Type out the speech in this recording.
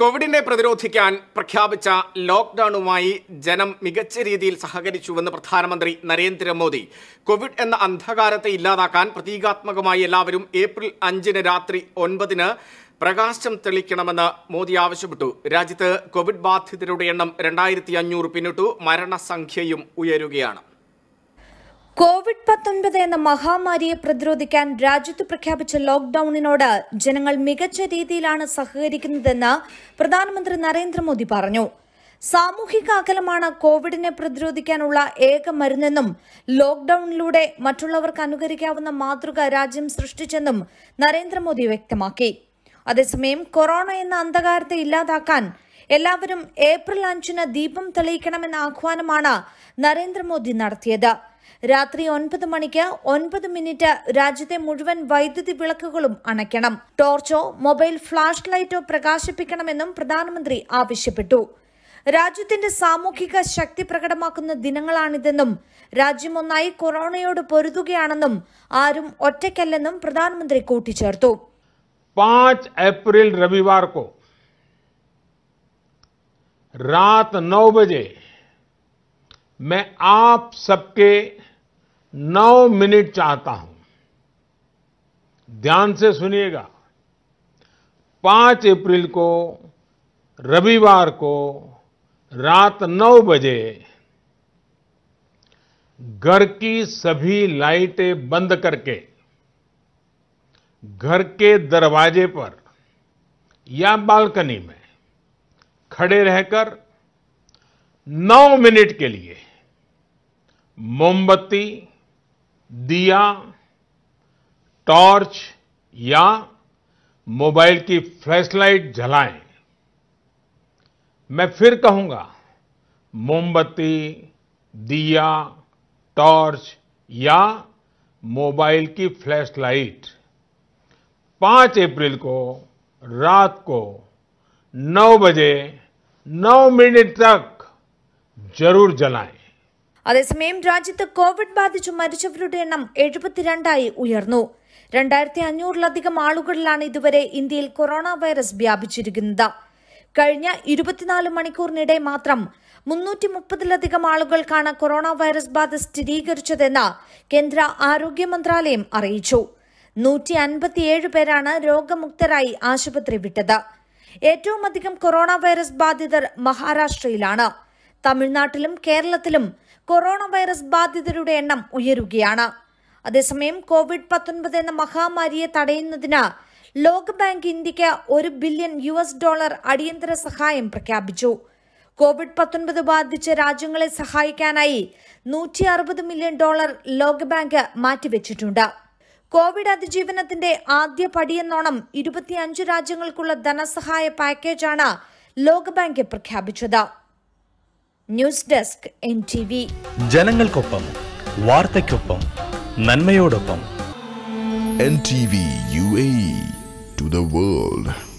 കോവിഡിനെ പ്രതിരോധിക്കാൻ പ്രഖ്യാപിച്ച ലോക്ക്ഡൌണുമായി ജനം മികച്ച രീതിയിൽ സഹകരിച്ചുവെന്ന് പ്രധാനമന്ത്രി നരേന്ദ്രമോദി കോവിഡ് എന്ന അന്ധകാരത്തെ ഇല്ലാതാക്കാൻ പ്രതീകാത്മകമായി എല്ലാവരും ഏപ്രിൽ അഞ്ചിന് രാത്രി ഒൻപതിന് പ്രകാശം തെളിക്കണമെന്ന് മോദി ആവശ്യപ്പെട്ടു രാജ്യത്ത് കോവിഡ് ബാധിതരുടെ എണ്ണം രണ്ടായിരത്തി അഞ്ഞൂറ് പിന്നിട്ടു മരണസംഖ്യയും ഉയരുകയാണ് കോവിഡ് പത്തൊൻപത് എന്ന മഹാമാരിയെ പ്രതിരോധിക്കാൻ രാജ്യത്ത് പ്രഖ്യാപിച്ച ലോക്ഡൌണിനോട് ജനങ്ങൾ മികച്ച രീതിയിലാണ് സഹകരിക്കുന്നതെന്ന് പ്രധാനമന്ത്രി നരേന്ദ്രമോദി പറഞ്ഞു സാമൂഹിക അകലമാണ് കോവിഡിനെ പ്രതിരോധിക്കാനുള്ള ഏക മരുന്നെന്നും ലോക്ഡൌണിലൂടെ മറ്റുള്ളവർക്ക് അനുകരിക്കാവുന്ന മാതൃക രാജ്യം സൃഷ്ടിച്ചെന്നും നരേന്ദ്രമോദി വ്യക്തമാക്കി അതേസമയം കൊറോണ എന്ന അന്ധകാരത്തെ ഇല്ലാതാക്കാൻ എല്ലാവരും ഏപ്രിൽ അഞ്ചിന് ദീപം തെളിയിക്കണമെന്ന ആഹ്വാനമാണ് നരേന്ദ്രമോദി നടത്തിയത് രാത്രി ഒൻപത് മണിക്ക് ഒൻപത് മിനിറ്റ് രാജ്യത്തെ മുഴുവൻ വൈദ്യുതി വിളക്കുകളും അണയ്ക്കണം ടോർച്ചോ മൊബൈൽ ഫ്ലാഷ് ലൈറ്റോ പ്രകാശിപ്പിക്കണമെന്നും പ്രധാനമന്ത്രി ആവശ്യപ്പെട്ടു രാജ്യത്തിന്റെ സാമൂഹിക ശക്തി പ്രകടമാക്കുന്ന ദിനങ്ങളാണിതെന്നും രാജ്യമൊന്നായി കൊറോണയോട് പൊരുതുകയാണെന്നും ആരും ഒറ്റയ്ക്കല്ലെന്നും പ്രധാനമന്ത്രി കൂട്ടിച്ചേർത്തു പാഞ്ച് ഏപ്രിൽ രവിവാർ കോ रात नौ बजे मैं आप सबके नौ मिनट चाहता हूं ध्यान से सुनिएगा पांच अप्रैल को रविवार को रात नौ बजे घर की सभी लाइटें बंद करके घर के दरवाजे पर या बालकनी में खड़े रहकर नौ मिनट के लिए मोमबत्ती दिया टॉर्च या मोबाइल की फ्लैश लाइट जलाएं मैं फिर कहूंगा मोमबत्ती दिया टॉर्च या मोबाइल की फ्लैश लाइट 5 अप्रैल को रात को 9 बजे 9 मिनट तक जरूर जलाएं അതേസമയം രാജ്യത്ത് കോവിഡ് ബാധിച്ച് മരിച്ചവരുടെ എണ്ണം എഴുപത്തിരണ്ടായി ഉയർന്നു രണ്ടായിരത്തി അഞ്ഞൂറിലധികം ആളുകളിലാണ് ഇതുവരെ ഇന്ത്യയിൽ കൊറോണ വൈറസ് വ്യാപിച്ചിരിക്കുന്നത് കഴിഞ്ഞ ഇരുപത്തിനാല് മണിക്കൂറിനിടെ മാത്രം മുന്നൂറ്റി മുപ്പതിലധികം ആളുകൾക്കാണ് കൊറോണ വൈറസ് ബാധ സ്ഥിരീകരിച്ചതെന്ന് കേന്ദ്ര ആരോഗ്യ മന്ത്രാലയം അറിയിച്ചു നൂറ്റി അൻപത്തിയേഴ് പേരാണ് രോഗമുക്തരായി ആശുപത്രി വിട്ടത് ഏറ്റവും അധികം കൊറോണ വൈറസ് ബാധിതർ മഹാരാഷ്ട്രയിലാണ് തമിഴ്നാട്ടിലും കേരളത്തിലും കൊറോണ വൈറസ് ബാധിതരുടെ എണ്ണം ഉയരുകയാണ് അതേസമയം കോവിഡ് പത്തൊൻപത് എന്ന മഹാമാരിയെ തടയുന്നതിന് ലോകബാങ്ക് ഇന്ത്യക്ക് ഒരു ബില്യൺ യു എസ് ഡോളർ അടിയന്തര സഹായം പ്രഖ്യാപിച്ചു കോവിഡ് പത്തൊൻപത് ബാധിച്ച രാജ്യങ്ങളെ സഹായിക്കാനായി നൂറ്റി അറുപത് മില്യൺ ഡോളർ ലോകബാങ്ക് മാറ്റിവെച്ചിട്ടുണ്ട് കോവിഡ് അതിജീവനത്തിന്റെ ആദ്യ പടിയെന്നോണം ഇരുപത്തിയഞ്ച് രാജ്യങ്ങൾക്കുള്ള ധനസഹായ പാക്കേജാണ് ലോകബാങ്ക് പ്രഖ്യാപിച്ചത് news desk N T V ജനങ്ങൾക്കൊപ്പം വാർത്തയ്ക്കൊപ്പം നന്മയോടൊപ്പം N T V U A to the world